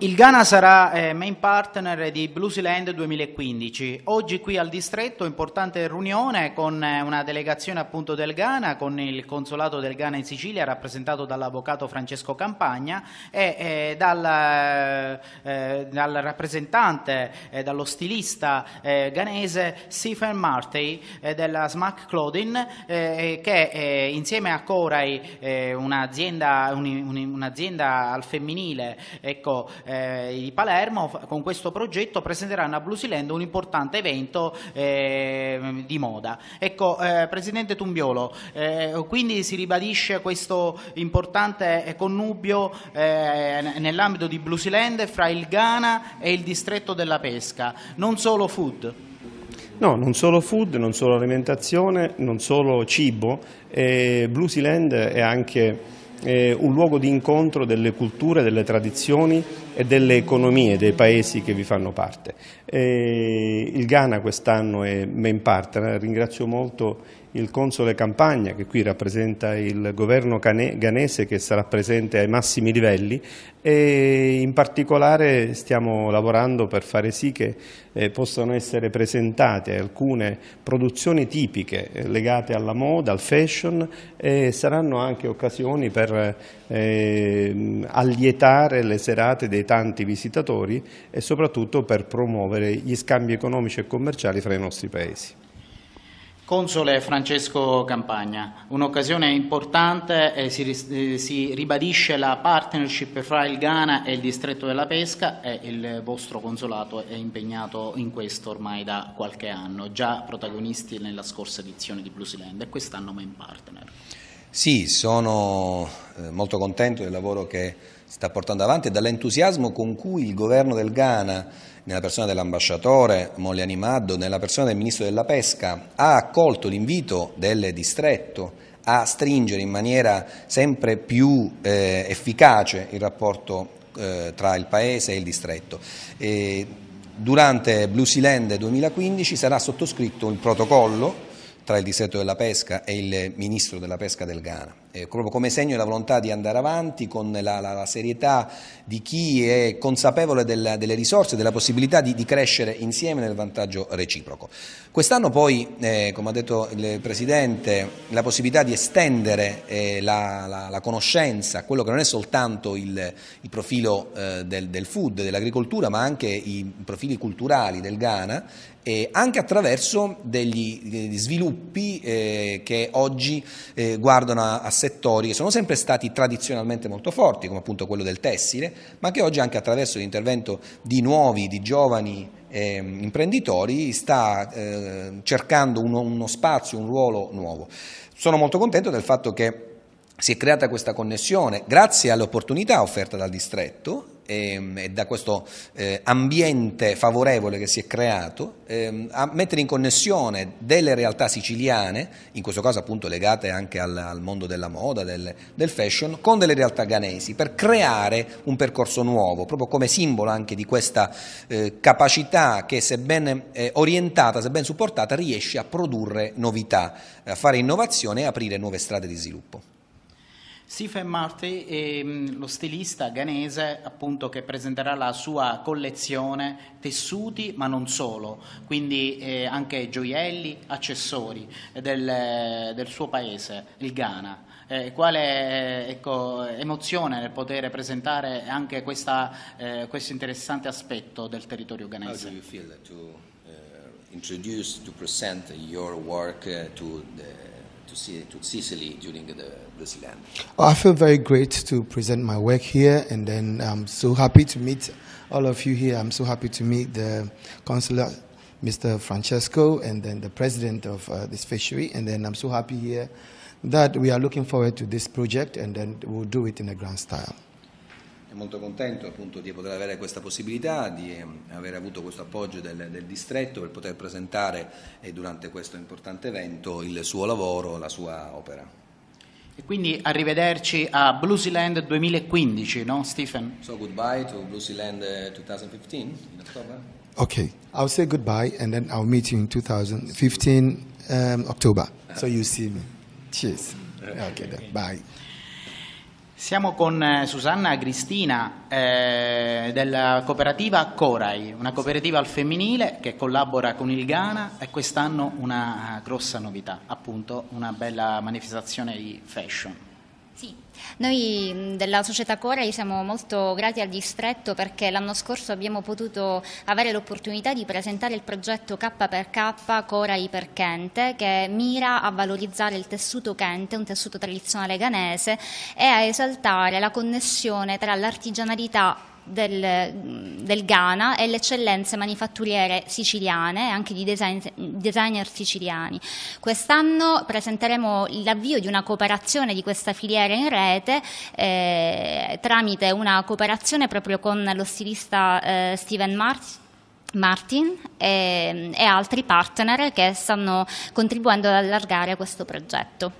Il Ghana sarà eh, main partner di Bluesland 2015. Oggi qui al distretto importante riunione con eh, una delegazione appunto del Ghana, con il consolato del Ghana in Sicilia rappresentato dall'avvocato Francesco Campagna e eh, dal, eh, eh, dal, rappresentante, dallo stilista ghanese Stephen Martey della Smack Clothing che insieme a Corai, un'azienda un, un, un al femminile, ecco, eh, di Palermo con questo progetto presenteranno a Blusiland un importante evento eh, di moda. Ecco, eh, Presidente Tumbiolo, eh, quindi si ribadisce questo importante eh, connubio nell'ambito di Blusiland fra il Ghana e il distretto della pesca, non solo food. No, non solo food, non solo alimentazione, non solo cibo. Eh, Bluesiland è anche eh, un luogo di incontro delle culture, delle tradizioni e delle economie dei paesi che vi fanno parte. E eh, il Ghana quest'anno è main partner, ringrazio molto il console Campagna che qui rappresenta il governo ghanese che sarà presente ai massimi livelli e in particolare stiamo lavorando per fare sì che eh, possano essere presentate alcune produzioni tipiche eh, legate alla moda, al fashion e saranno anche occasioni per per eh, allietare le serate dei tanti visitatori e soprattutto per promuovere gli scambi economici e commerciali fra i nostri paesi. Console Francesco Campagna, un'occasione importante, eh, si, si, ribadisce la partnership fra il Ghana e il distretto della pesca e il vostro consolato è impegnato in questo ormai da qualche anno, già protagonisti nella scorsa edizione di Bluesiland e quest'anno main partner. Sì, sono eh, molto contento del lavoro che sta portando avanti e dall'entusiasmo con cui il governo del Ghana, nella persona dell'ambasciatore Mole Animaddo, nella persona del ministro della pesca, ha accolto l'invito del distretto a stringere in maniera sempre più eh, efficace il rapporto eh, tra il Paese e il distretto. E durante Blue Sea Land 2015 sarà sottoscritto il protocollo tra il distretto della pesca e il ministro della pesca del Ghana. Eh, proprio come segno della volontà di andare avanti con la, la, la serietà di chi è consapevole del, delle risorse, della possibilità di, di, crescere insieme nel vantaggio reciproco. Quest'anno poi, eh, come ha detto il Presidente, la possibilità di estendere eh, la, la, conoscenza, quello che non è soltanto il, il profilo eh, del, del food, dell'agricoltura, ma anche i profili culturali del Ghana eh, anche attraverso degli, degli sviluppi eh, che oggi eh, guardano a, a sé settori che sono sempre stati tradizionalmente molto forti, come appunto quello del tessile, ma che oggi anche attraverso l'intervento di nuovi, di giovani eh, imprenditori sta eh, cercando uno, uno spazio, un ruolo nuovo. Sono molto contento del fatto che si è creata questa connessione grazie all'opportunità offerta dal distretto e, ehm, e da questo eh, ambiente favorevole che si è creato eh, a mettere in connessione delle realtà siciliane, in questo caso appunto legate anche al, al mondo della moda, del, del, fashion, con delle realtà ganesi per creare un percorso nuovo, proprio come simbolo anche di questa eh, capacità che sebbene eh, orientata, sebbene supportata, riesce a produrre novità, a fare innovazione e aprire nuove strade di sviluppo. Stephen Marty, è ehm, lo stilista ghanese appunto, che presenterà la sua collezione tessuti ma non solo, quindi eh, anche gioielli, accessori del, del, suo paese, il Ghana. Eh, quale ecco, emozione nel poter presentare anche questa, eh, questo interessante aspetto del territorio ghanese. Come do you di presentare il introduce, lavoro to, C- to Sicily during the land. Oh, I feel very great to present my work here, and then I'm so happy to meet all of you here. I'm so happy to meet the consular. Mr. Francesco, and then the president of uh, this fishery. And then I'm so happy here that we are looking forward to this project, and then we'll do it in a grand style. molto contento appunto di poter avere questa possibilità, di ehm, aver avuto questo appoggio del, del distretto per poter presentare eh, durante questo importante evento il suo lavoro, la sua opera. E quindi arrivederci a Bluesyland 2015, no Stephen? So goodbye to Bluesyland 2015 eh, in October. Ok, I'll say goodbye and then I'll meet you in 2015 um, October. So you see me. Cheers. Okay, then. bye. Siamo con eh, Susanna Cristina eh, della cooperativa Corai, una cooperativa al femminile che collabora con il Ghana e quest'anno una eh, grossa novità, appunto una bella manifestazione di fashion. Sì, noi mm, della società Corei siamo molto grati al distretto perché l'anno scorso abbiamo potuto avere l'opportunità di presentare il progetto k per k Corei per Kente che mira a valorizzare il tessuto Kente, un tessuto tradizionale ganese e a esaltare la connessione tra l'artigianalità del, del, Ghana e le eccellenze manifatturiere siciliane e anche di design, designer siciliani. Quest'anno presenteremo l'avvio di una cooperazione di questa filiera in rete eh, tramite una cooperazione proprio con lo stilista eh, Steven Martin Martin e, e altri partner che stanno contribuendo ad allargare questo progetto.